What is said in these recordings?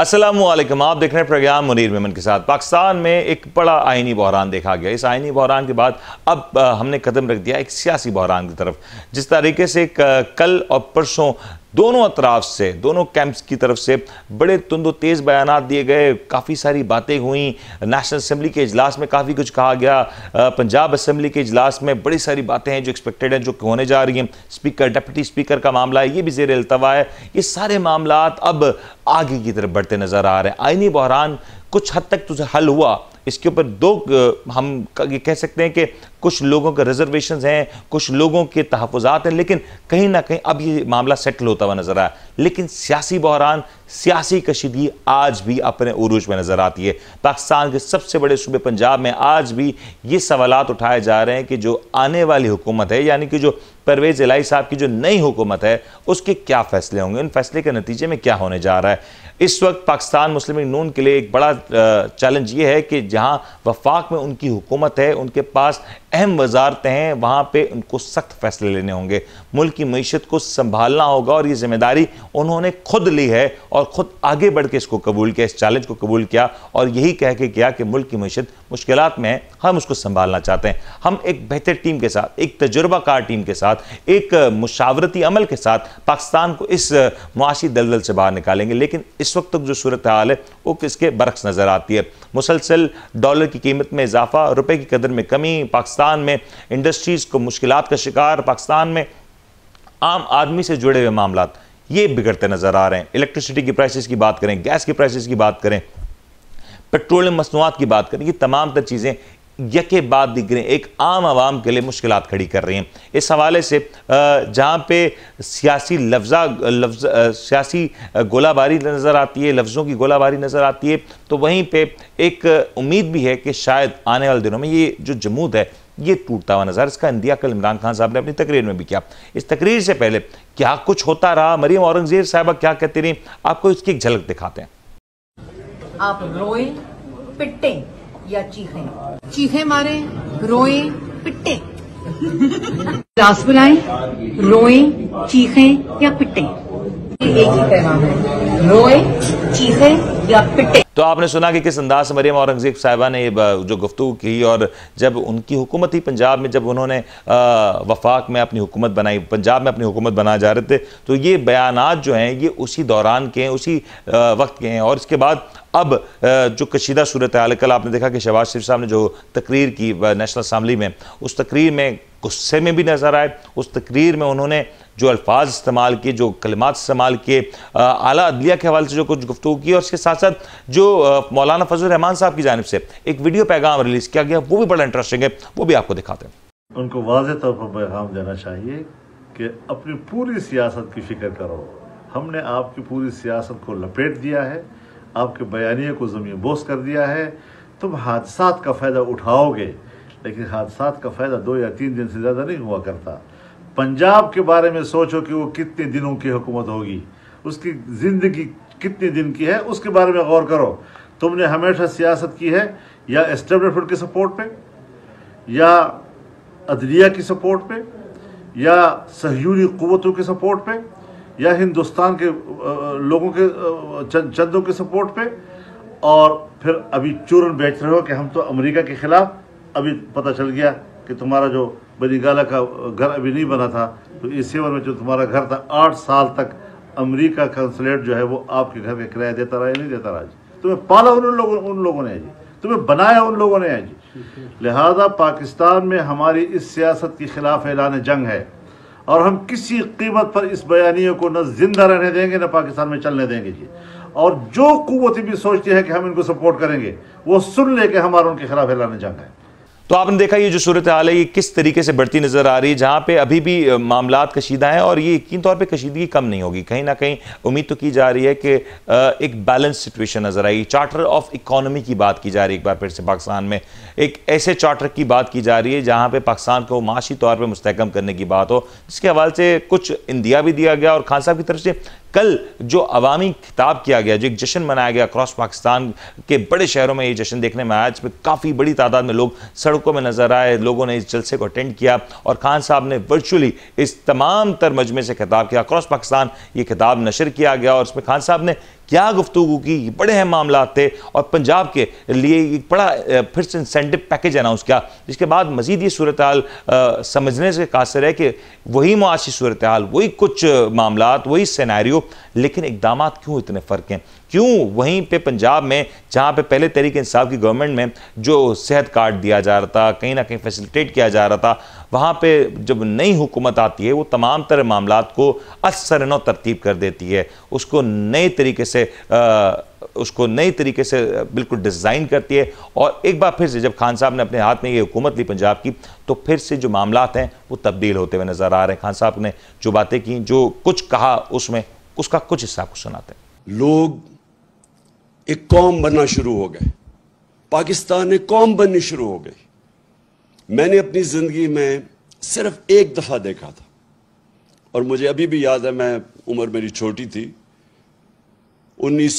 असलम आप देख रहे हैं प्रोग्राम मुनीर मेमन के साथ पाकिस्तान में एक बड़ा आइनी बहरान देखा गया इस आइनी बहरान के बाद अब हमने कदम रख दिया एक सियासी बहरान की तरफ जिस तरीके से कल और परसों दोनों अतराफ से दोनों कैंप्स की तरफ से बड़े तुंदो तेज़ बयान दिए गए काफ़ी सारी बातें हुई नेशनल असम्बली के अजलास में काफ़ी कुछ कहा गया पंजाब असम्बली के अजलास में बड़ी सारी बातें हैं जो एक्सपेक्टेड हैं जो होने जा रही हैं स्पीकर डिप्टी स्पीकर का मामला है ये भी जेर अल्तवा है ये सारे मामला अब आगे की तरफ बढ़ते नज़र आ रहे हैं आइनी बहरान कुछ हद तक तुझे हल हुआ इसके ऊपर दो हम ये कह सकते हैं कि कुछ लोगों के रिजर्वेशन हैं कुछ लोगों के तहफात हैं लेकिन कहीं ना कहीं अब ये मामला सेटल होता हुआ नज़र आया लेकिन सियासी बहरान सियासी कशीदगी आज भी अपने उर्ज में नज़र आती है पाकिस्तान के सबसे बड़े सूबे पंजाब में आज भी ये सवाल उठाए जा रहे हैं कि जो आने वाली हुकूमत है यानी कि जो परवेज इलाई साहब की जो नई हुकूमत है उसके क्या फैसले होंगे उन फैसले के नतीजे में क्या होने जा रहा है इस वक्त पाकिस्तान मुस्लिम नून के लिए एक बड़ा चैलेंज ये है कि जहाँ वफाक में उनकी हुकूमत है उनके पास अहम वजारतें हैं वहाँ पर उनको सख्त फैसले लेने होंगे मुल्क की मीशत को संभालना होगा और ये जिम्मेदारी उन्होंने खुद ली है और ख़ुद आगे बढ़ के इसको कबूल किया इस चैलेंज को कबूल किया और यही कह के किया कि मुल्क की मीशत मुश्किल में है हम उसको संभालना चाहते हैं हम एक बेहतर टीम के साथ एक तजुर्बाकार टीम के साथ साथ एक मुशावरती अमल के साथ पाकिस्तान को इस मुआशी दलदल से बाहर निकालेंगे लेकिन इस वक्त तक जो सूरत हाल है वो किसके बरक्स नज़र आती है मुसलसल डॉलर की कीमत में इजाफा रुपये की कदर में कमी पाकिस्तान में इंडस्ट्रीज़ को मुश्किल का शिकार पाकिस्तान में आम आदमी से जुड़े हुए मामला ये बिगड़ते नज़र आ रहे हैं इलेक्ट्रिसिटी की प्राइसेस की बात करें गैस की प्राइसेस की बात करें पेट्रोलियम मसनूआत की बात करें ये तमाम तर चीज़ें यके बाद दिगरें एक आम आवाम के लिए मुश्किल खड़ी कर रही हैं इस हवाले से जहाँ पे सियासी लफ्जा लफ्ज सियासी गोलाबारी नज़र आती है लफ्ज़ों की गोलाबारी नज़र आती है तो वहीं पर एक उम्मीद भी है कि शायद आने वाले दिनों में ये जो जमूद है ये टूटता हुआ नजर इसका इंदिया कल इमरान खान साहब ने अपनी तकरीर में भी किया इस तकरीर से पहले क्या कुछ होता रहा मरीम औरंगजेब साहबा क्या कहती रही आपको इसकी एक झलक दिखाते हैं आप रोई पिटें या चीखे चीखे मारे रोए पिट्टे रास बुलाए रोए चीखे या पिट्टे एक ही पैगाम है रोए चीखे या पिटे तो आपने सुना कि किस अंदाज से मरियम औरंगज़ेब साहिबा ने जो गुफ्तु की और जब उनकी हुकूमत ही पंजाब में जब उन्होंने वफाक में अपनी हुकूमत बनाई पंजाब में अपनी हुकूमत बना जा रहे थे तो ये बयान जो हैं ये उसी दौरान के हैं उसी वक्त के हैं और इसके बाद अब जो कशीदा सूरत हाल कल आपने देखा कि शहबाज शरीफ साहब ने जो तकरीर की नेशनल असम्बली में उस तकरीर में गुस्से में भी नज़र आए उस तकरीर में उन्होंने जो अल्फाज इस्तेमाल किए जो कलमात इस्तेमाल किए अला अदलिया के हवाले से जो कुछ गुफ्तु की और इसके साथ साथ जो जो मौलाना फजल रहमान साहब की जानब से एक वीडियो पैगाम रिलीज़ किया गया वो भी बड़ा इंटरेस्टिंग है वो भी आपको दिखाते हैं उनको वाज तौर पर पैगाम देना चाहिए कि अपनी पूरी सियासत की फिक्र करो हमने आपकी पूरी सियासत को लपेट दिया है आपके बयानिए को ज़मीन बोस कर दिया है तुम हादसा का फ़ायदा उठाओगे लेकिन हादसा का फ़ायदा दो या तीन दिन से ज़्यादा नहीं हुआ करता पंजाब के बारे में सोचो कि वो कितने दिनों की हुकूमत होगी उसकी ज़िंदगी कितने दिन की है उसके बारे में गौर करो तुमने हमेशा सियासत की है या एस्टेब्लिशमेंट के सपोर्ट पे या अदलिया की सपोर्ट पे या सहयोगी क़वतों के सपोर्ट पे या हिंदुस्तान के लोगों के चंदों के सपोर्ट पे और फिर अभी चूरन बेच रहे हो कि हम तो अमेरिका के ख़िलाफ़ अभी पता चल गया कि तुम्हारा जो बनी का घर अभी नहीं बना था तो इस सेवन में जो तुम्हारा घर था आठ साल तक अमेरिका कंसुलेट जो है वो आपके घर में किराया देता रहा नहीं देता रहा जी तुम्हें पाला उन लोगों उन लोगों ने जी तुम्हें बनाया उन लोगों ने जी लिहाजा पाकिस्तान में हमारी इस सियासत के खिलाफ ऐलान जंग है और हम किसी कीमत पर इस बयानियों को न जिंदा रहने देंगे न पाकिस्तान में चलने देंगे जी और जो कुतें भी सोचती है कि हम इनको सपोर्ट करेंगे वो सुन ले कि हमारा उनके खिलाफ ऐलान जंग है तो आपने देखा ये जो सूरत हाल है ये किस तरीके से बढ़ती नज़र आ रही है जहाँ पे अभी भी मामला कशीदा हैं और ये यकीन तौर पर कशीदगी कम नहीं होगी कहीं ना कहीं उम्मीद तो की जा रही है कि एक बैलेंस सिचुएशन नज़र आएगी चार्टर ऑफ इकोनॉमी की बात की जा रही है एक बार फिर से पाकिस्तान में एक ऐसे चार्टर की बात की जा रही है जहाँ पर पाकिस्तान को माशी तौर पर मुस्तकम करने की बात हो जिसके हवाले से कुछ इंदिया भी दिया गया और खान साहब की तरफ से कल जो अवामी खिताब किया गया जो एक जश्न मनाया गया अक्रॉस पाकिस्तान के बड़े शहरों में ये जश्न देखने में आया जिसमें काफ़ी बड़ी तादाद में लोग सड़कों में नजर आए लोगों ने इस जलसे को अटेंड किया और खान साहब ने वर्चुअली इस तमाम तर मजमे से खिताब किया अक्रॉस पाकिस्तान ये खिताब नशर किया गया और उसमें खान साहब ने क्या गुफ्तु की बड़े अहम मामला थे और पंजाब के लिए एक बड़ा फिर से इंसेंटिव पैकेज अनाउंस किया जिसके बाद मजीद ये सूरत हाल समझने से कासर है कि वही मुआशी सूरत हाल वही कुछ मामला वही सैनारी लेकिन इकदाम क्यों इतने फ़र्क हैं क्यों वहीं पे पंजाब में जहाँ पे पहले तहरीक इंसाफ की गवर्नमेंट में जो सेहत कार्ड दिया जा रहा था कहीं ना कहीं फैसिलिटेट किया जा रहा था वहाँ पे जब नई हुकूमत आती है वो तमाम तरह मामला को असर नौ तरतीब कर देती है उसको नए तरीके से आ, उसको नए तरीके से बिल्कुल डिज़ाइन करती है और एक बार फिर से जब खान साहब ने अपने हाथ में ये हुकूमत ली पंजाब की तो फिर से जो मामला हैं वो तब्दील होते हुए नज़र आ रहे हैं खान साहब ने जो बातें की जो कुछ कहा उसमें उसका कुछ हिस्सा आपको सुनाते हैं लोग एक कौम बनना शुरू हो गए पाकिस्तान एक कौम बननी शुरू हो गई मैंने अपनी ज़िंदगी में सिर्फ एक दफ़ा देखा था और मुझे अभी भी याद है मैं उम्र मेरी छोटी थी उन्नीस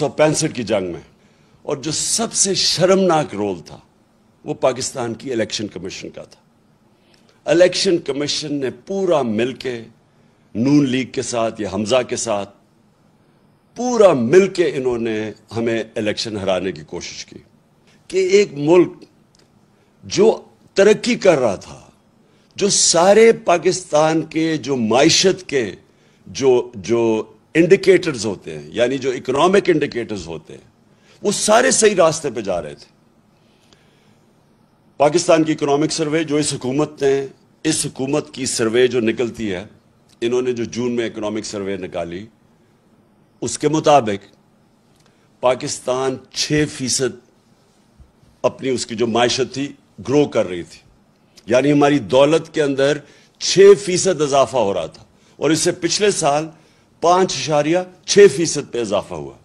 की जंग में और जो सबसे शर्मनाक रोल था वो पाकिस्तान की इलेक्शन कमीशन का था इलेक्शन कमीशन ने पूरा मिलके नून लीग के साथ या हमजा के साथ पूरा मिल के इन्होंने हमें इलेक्शन हराने की कोशिश की कि एक मुल्क जो तरक्की कर रहा था जो सारे पाकिस्तान के जो मीशत के जो जो इंडिकेटर्स होते हैं यानी जो इकोनॉमिक इंडिकेटर्स होते हैं वो सारे सही रास्ते पे जा रहे थे पाकिस्तान की इकोनॉमिक सर्वे जो इस हुकूमत ने इस हुकूमत की सर्वे जो निकलती है इन्होंने जो जून में इकोनॉमिक सर्वे निकाली उसके मुताबिक पाकिस्तान छः फीसद अपनी उसकी जो मायशत थी ग्रो कर रही थी यानी हमारी दौलत के अंदर छः फीसद इजाफा हो रहा था और इससे पिछले साल पाँच इशारिया छः फीसद पर इजाफा हुआ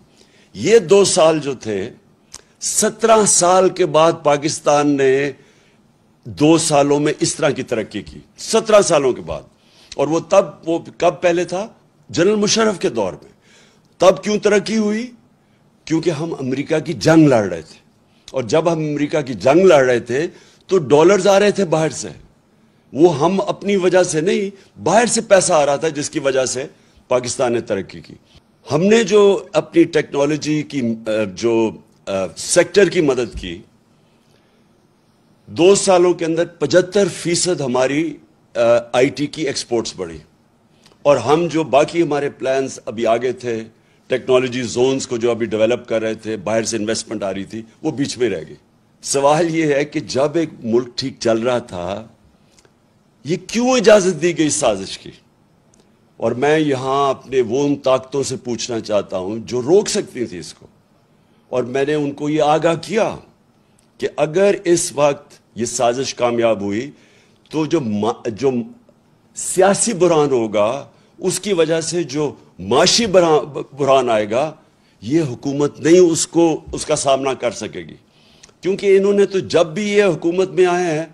ये दो साल जो थे सत्रह साल के बाद पाकिस्तान ने दो सालों में इस तरह की तरक्की की सत्रह सालों के बाद और वो तब वो कब पहले था जनरल मुशरफ के दौर में तब क्यों तरक्की हुई क्योंकि हम अमेरिका की जंग लड़ रहे थे और जब हम अमेरिका की जंग लड़ रहे थे तो डॉलर्स आ रहे थे बाहर से वो हम अपनी वजह से नहीं बाहर से पैसा आ रहा था जिसकी वजह से पाकिस्तान ने तरक्की की हमने जो अपनी टेक्नोलॉजी की जो सेक्टर की मदद की दो सालों के अंदर पचहत्तर फीसद हमारी आईटी की एक्सपोर्ट्स बढ़ी और हम जो बाकी हमारे प्लान्स अभी आगे थे टेक्नोलॉजी जोन्स को जो अभी डेवलप कर रहे थे बाहर से इन्वेस्टमेंट आ रही थी वो बीच में रह गई सवाल ये है कि जब एक मुल्क ठीक चल रहा था ये क्यों इजाज़त दी गई साजिश की और मैं यहां अपने वो उन ताकतों से पूछना चाहता हूं जो रोक सकती थी इसको और मैंने उनको ये आगाह किया कि अगर इस वक्त ये साजिश कामयाब हुई तो जो जो सियासी बुरान होगा उसकी वजह से जो माशी बुरहान आएगा ये हुकूमत नहीं उसको उसका सामना कर सकेगी क्योंकि इन्होंने तो जब भी ये हुकूमत में आए हैं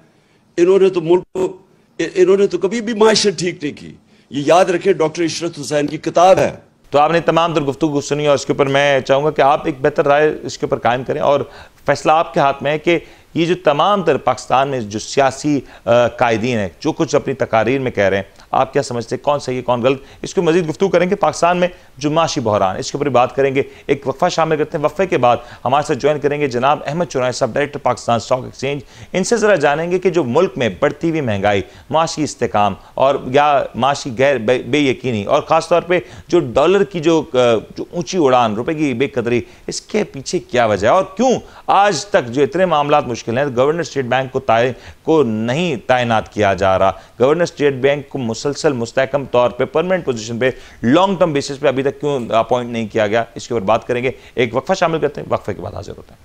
इन्होंने तो मुल्क को इन्होंने तो कभी भी माशत ठीक नहीं की ये याद रखे डॉक्टर इशरत हुसैन की किताब है तो आपने तमाम दुर्गुफ्तु सुनी और इसके ऊपर मैं चाहूँगा कि आप एक बेहतर राय इसके ऊपर कायम करें और फैसला आपके हाथ में है कि ये जो तमाम तर पाकिस्तान में जो सियासी कायदीन हैं जो कुछ अपनी तकारीर में कह रहे हैं आप क्या समझते हैं कौन सही है कौन गलत इसको मजीद गुफ्तु करेंगे पाकिस्तान में जो माशी बहरान इसके ऊपर बात करेंगे एक वफ़ा शामिल करते हैं वफ़े के बाद हमारे साथ ज्वाइन करेंगे जनाब अहमद चुनाव साहब डायरेक्टर पाकिस्तान स्टॉक एक्सचेंज इनसे ज़रा जानेंगे कि जो मुल्क में बढ़ती हुई महंगाई माशी इसकाम और या माशी गैर बेयकीनी और ख़ासतौर पर जो डॉलर की जो ऊँची उड़ान रुपये की बेकदरी इसके पीछे क्या वजह है और क्यों आज तक जो इतने मामला मुश्किल मुश्किल है गवर्नर स्टेट बैंक को ताय को नहीं तैनात किया जा रहा गवर्नर स्टेट बैंक को मुसलसल मुस्तकम तौर पर परमानेंट पोजीशन पे लॉन्ग टर्म बेसिस पे अभी तक क्यों अपॉइंट नहीं किया गया इसके ऊपर बात करेंगे एक वक्फा शामिल करते हैं वक्फे के बाद हाजिर होते हैं